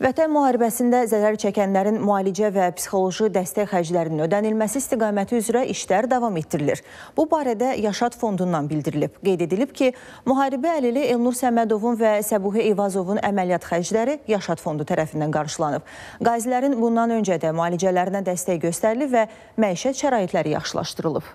Vətən müharibəsində zərər çəkənlərin müalicə və psixoloji dəstək xərclərinin ödənilməsi istiqaməti üzrə işlər davam etdirilir. Bu barədə Yaşad Fondundan bildirilib. Qeyd edilib ki, müharibə əlili Elnur Səmədovun və Səbuhi Eyvazovun əməliyyat xərcləri Yaşad Fondu tərəfindən qarşılanıb. Qazilərin bundan öncə də müalicələrinə dəstək göstərilib və məişət şəraitləri yaxşılaşdırılıb.